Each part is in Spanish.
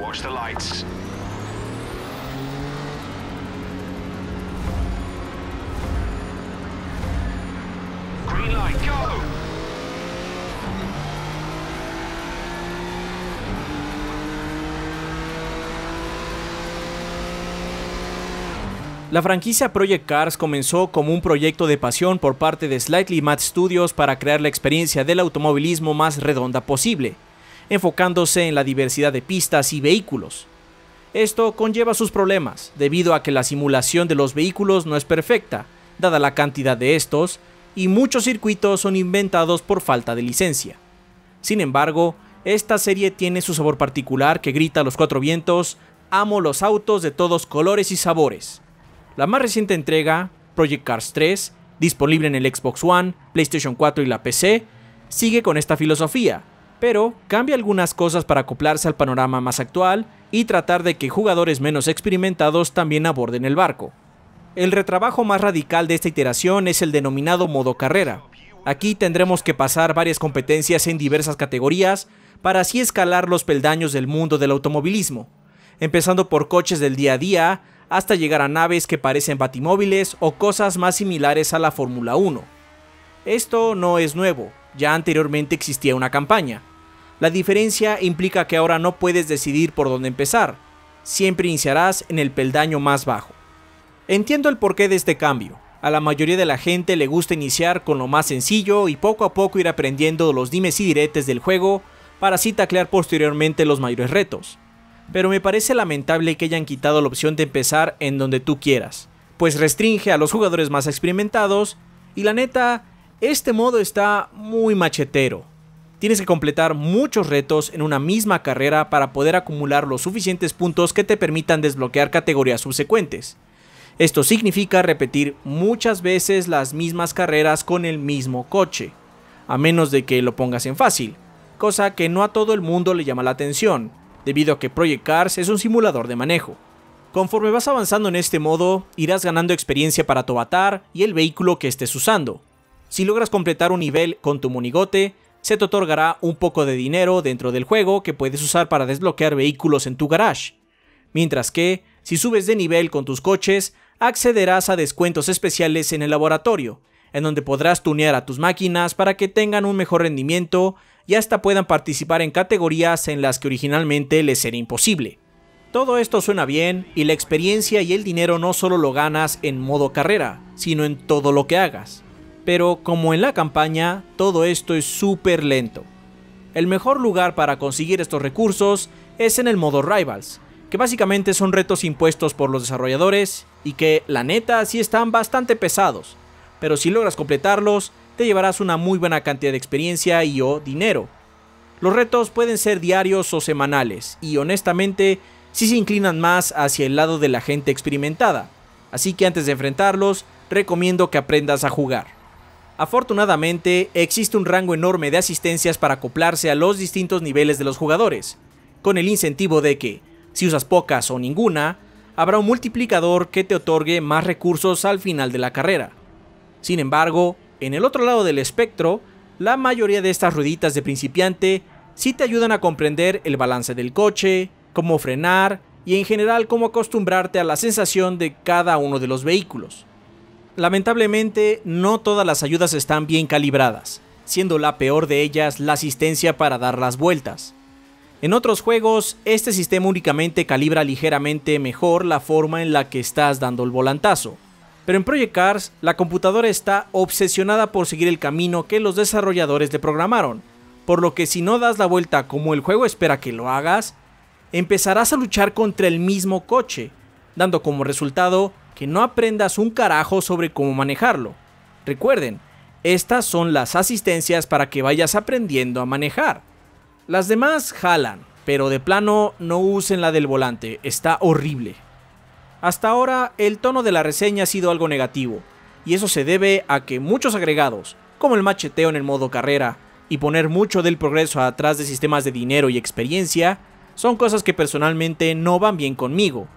Watch the lights. La franquicia Project Cars comenzó como un proyecto de pasión por parte de Slightly Mad Studios para crear la experiencia del automovilismo más redonda posible, enfocándose en la diversidad de pistas y vehículos. Esto conlleva sus problemas, debido a que la simulación de los vehículos no es perfecta, dada la cantidad de estos, y muchos circuitos son inventados por falta de licencia. Sin embargo, esta serie tiene su sabor particular que grita a los cuatro vientos, amo los autos de todos colores y sabores la más reciente entrega, Project Cars 3, disponible en el Xbox One, PlayStation 4 y la PC, sigue con esta filosofía, pero cambia algunas cosas para acoplarse al panorama más actual y tratar de que jugadores menos experimentados también aborden el barco. El retrabajo más radical de esta iteración es el denominado modo carrera. Aquí tendremos que pasar varias competencias en diversas categorías para así escalar los peldaños del mundo del automovilismo, empezando por coches del día a día hasta llegar a naves que parecen batimóviles o cosas más similares a la Fórmula 1. Esto no es nuevo, ya anteriormente existía una campaña. La diferencia implica que ahora no puedes decidir por dónde empezar, siempre iniciarás en el peldaño más bajo. Entiendo el porqué de este cambio, a la mayoría de la gente le gusta iniciar con lo más sencillo y poco a poco ir aprendiendo los dimes y diretes del juego para así taclear posteriormente los mayores retos pero me parece lamentable que hayan quitado la opción de empezar en donde tú quieras, pues restringe a los jugadores más experimentados y la neta, este modo está muy machetero. Tienes que completar muchos retos en una misma carrera para poder acumular los suficientes puntos que te permitan desbloquear categorías subsecuentes. Esto significa repetir muchas veces las mismas carreras con el mismo coche, a menos de que lo pongas en fácil, cosa que no a todo el mundo le llama la atención, debido a que Project Cars es un simulador de manejo. Conforme vas avanzando en este modo, irás ganando experiencia para tu avatar y el vehículo que estés usando. Si logras completar un nivel con tu monigote, se te otorgará un poco de dinero dentro del juego que puedes usar para desbloquear vehículos en tu garage. Mientras que, si subes de nivel con tus coches, accederás a descuentos especiales en el laboratorio, en donde podrás tunear a tus máquinas para que tengan un mejor rendimiento y hasta puedan participar en categorías en las que originalmente les era imposible. Todo esto suena bien y la experiencia y el dinero no solo lo ganas en modo carrera, sino en todo lo que hagas. Pero como en la campaña, todo esto es súper lento. El mejor lugar para conseguir estos recursos es en el modo Rivals, que básicamente son retos impuestos por los desarrolladores y que, la neta, sí están bastante pesados, pero si logras completarlos, te llevarás una muy buena cantidad de experiencia y o dinero. Los retos pueden ser diarios o semanales, y honestamente, sí se inclinan más hacia el lado de la gente experimentada, así que antes de enfrentarlos, recomiendo que aprendas a jugar. Afortunadamente, existe un rango enorme de asistencias para acoplarse a los distintos niveles de los jugadores, con el incentivo de que, si usas pocas o ninguna, habrá un multiplicador que te otorgue más recursos al final de la carrera. Sin embargo, en el otro lado del espectro, la mayoría de estas rueditas de principiante sí te ayudan a comprender el balance del coche, cómo frenar y en general cómo acostumbrarte a la sensación de cada uno de los vehículos. Lamentablemente, no todas las ayudas están bien calibradas, siendo la peor de ellas la asistencia para dar las vueltas. En otros juegos, este sistema únicamente calibra ligeramente mejor la forma en la que estás dando el volantazo, pero en Project Cars, la computadora está obsesionada por seguir el camino que los desarrolladores le programaron, por lo que si no das la vuelta como el juego espera que lo hagas, empezarás a luchar contra el mismo coche, dando como resultado que no aprendas un carajo sobre cómo manejarlo. Recuerden, estas son las asistencias para que vayas aprendiendo a manejar. Las demás jalan, pero de plano no usen la del volante, está horrible. Hasta ahora, el tono de la reseña ha sido algo negativo, y eso se debe a que muchos agregados, como el macheteo en el modo carrera, y poner mucho del progreso atrás de sistemas de dinero y experiencia, son cosas que personalmente no van bien conmigo.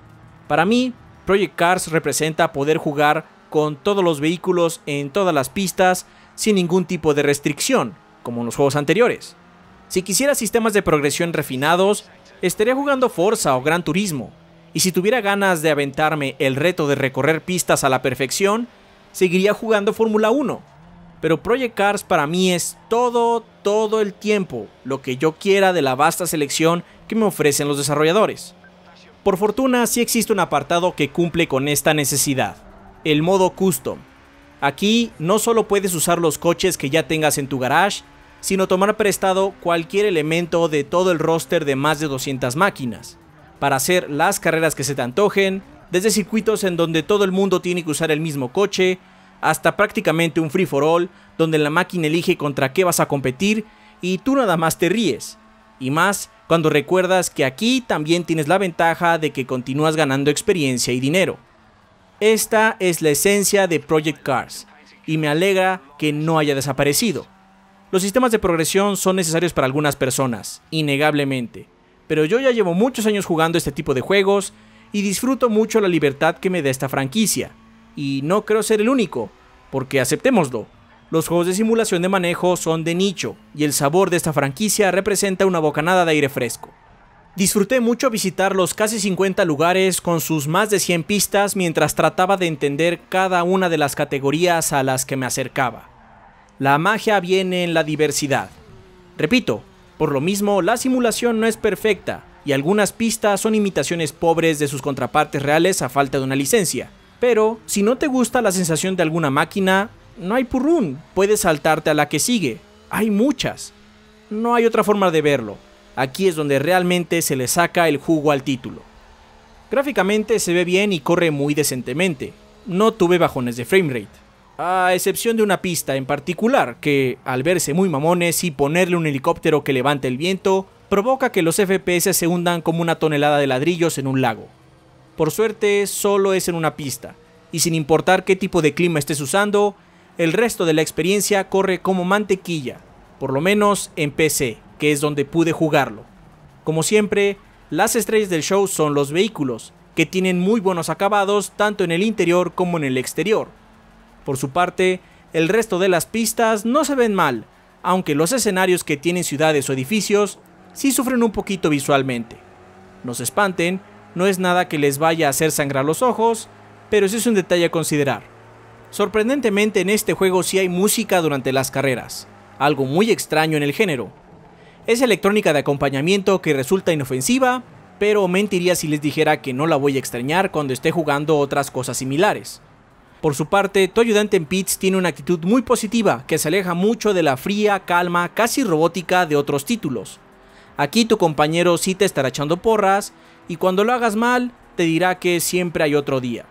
Para mí, Project Cars representa poder jugar con todos los vehículos en todas las pistas sin ningún tipo de restricción, como en los juegos anteriores. Si quisiera sistemas de progresión refinados, estaría jugando Forza o Gran Turismo, y si tuviera ganas de aventarme el reto de recorrer pistas a la perfección, seguiría jugando Fórmula 1. Pero Project Cars para mí es todo, todo el tiempo lo que yo quiera de la vasta selección que me ofrecen los desarrolladores. Por fortuna sí existe un apartado que cumple con esta necesidad, el modo custom. Aquí no solo puedes usar los coches que ya tengas en tu garage, sino tomar prestado cualquier elemento de todo el roster de más de 200 máquinas para hacer las carreras que se te antojen, desde circuitos en donde todo el mundo tiene que usar el mismo coche, hasta prácticamente un free for all, donde la máquina elige contra qué vas a competir y tú nada más te ríes. Y más cuando recuerdas que aquí también tienes la ventaja de que continúas ganando experiencia y dinero. Esta es la esencia de Project Cars, y me alegra que no haya desaparecido. Los sistemas de progresión son necesarios para algunas personas, innegablemente, pero yo ya llevo muchos años jugando este tipo de juegos y disfruto mucho la libertad que me da esta franquicia. Y no creo ser el único, porque aceptémoslo, los juegos de simulación de manejo son de nicho y el sabor de esta franquicia representa una bocanada de aire fresco. Disfruté mucho visitar los casi 50 lugares con sus más de 100 pistas mientras trataba de entender cada una de las categorías a las que me acercaba. La magia viene en la diversidad. Repito, por lo mismo, la simulación no es perfecta, y algunas pistas son imitaciones pobres de sus contrapartes reales a falta de una licencia. Pero, si no te gusta la sensación de alguna máquina, no hay purrún, puedes saltarte a la que sigue. Hay muchas. No hay otra forma de verlo. Aquí es donde realmente se le saca el jugo al título. Gráficamente se ve bien y corre muy decentemente. No tuve bajones de framerate. A excepción de una pista en particular, que al verse muy mamones y ponerle un helicóptero que levante el viento, provoca que los FPS se hundan como una tonelada de ladrillos en un lago. Por suerte, solo es en una pista, y sin importar qué tipo de clima estés usando, el resto de la experiencia corre como mantequilla, por lo menos en PC, que es donde pude jugarlo. Como siempre, las estrellas del show son los vehículos, que tienen muy buenos acabados tanto en el interior como en el exterior, por su parte, el resto de las pistas no se ven mal, aunque los escenarios que tienen ciudades o edificios sí sufren un poquito visualmente. No se espanten, no es nada que les vaya a hacer sangrar los ojos, pero sí es un detalle a considerar. Sorprendentemente en este juego sí hay música durante las carreras, algo muy extraño en el género. Es electrónica de acompañamiento que resulta inofensiva, pero mentiría si les dijera que no la voy a extrañar cuando esté jugando otras cosas similares. Por su parte, tu ayudante en Pits tiene una actitud muy positiva que se aleja mucho de la fría, calma, casi robótica de otros títulos. Aquí tu compañero sí te estará echando porras y cuando lo hagas mal te dirá que siempre hay otro día.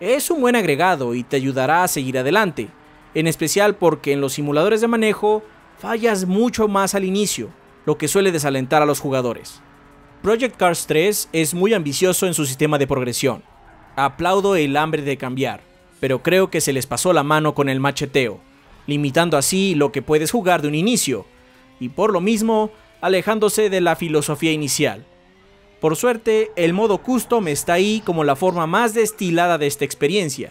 Es un buen agregado y te ayudará a seguir adelante, en especial porque en los simuladores de manejo fallas mucho más al inicio, lo que suele desalentar a los jugadores. Project Cars 3 es muy ambicioso en su sistema de progresión. Aplaudo el hambre de cambiar pero creo que se les pasó la mano con el macheteo, limitando así lo que puedes jugar de un inicio, y por lo mismo alejándose de la filosofía inicial. Por suerte, el modo custom está ahí como la forma más destilada de esta experiencia.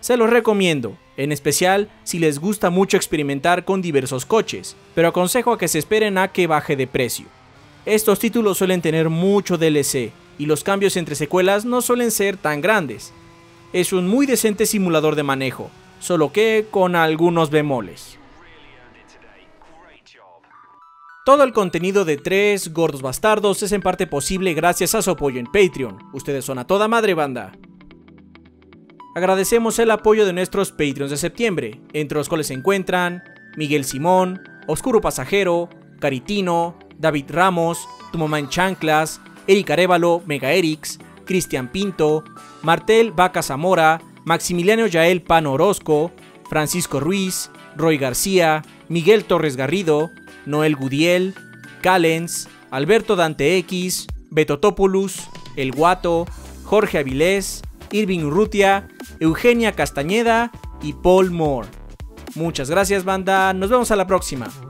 Se los recomiendo, en especial si les gusta mucho experimentar con diversos coches, pero aconsejo a que se esperen a que baje de precio. Estos títulos suelen tener mucho DLC, y los cambios entre secuelas no suelen ser tan grandes, es un muy decente simulador de manejo, solo que con algunos bemoles. Todo el contenido de 3 Gordos Bastardos es en parte posible gracias a su apoyo en Patreon. Ustedes son a toda madre banda. Agradecemos el apoyo de nuestros Patreons de septiembre, entre los cuales se encuentran Miguel Simón, Oscuro Pasajero, Caritino, David Ramos, Tu Mamá Chanclas, Eric Arevalo, Mega Cristian Pinto, Martel Vaca Zamora, Maximiliano Yael Pano Orozco, Francisco Ruiz, Roy García, Miguel Torres Garrido, Noel Gudiel, Calens, Alberto Dante X, Betotopoulos, El Guato, Jorge Avilés, Irving Urrutia, Eugenia Castañeda y Paul Moore. Muchas gracias banda, nos vemos a la próxima.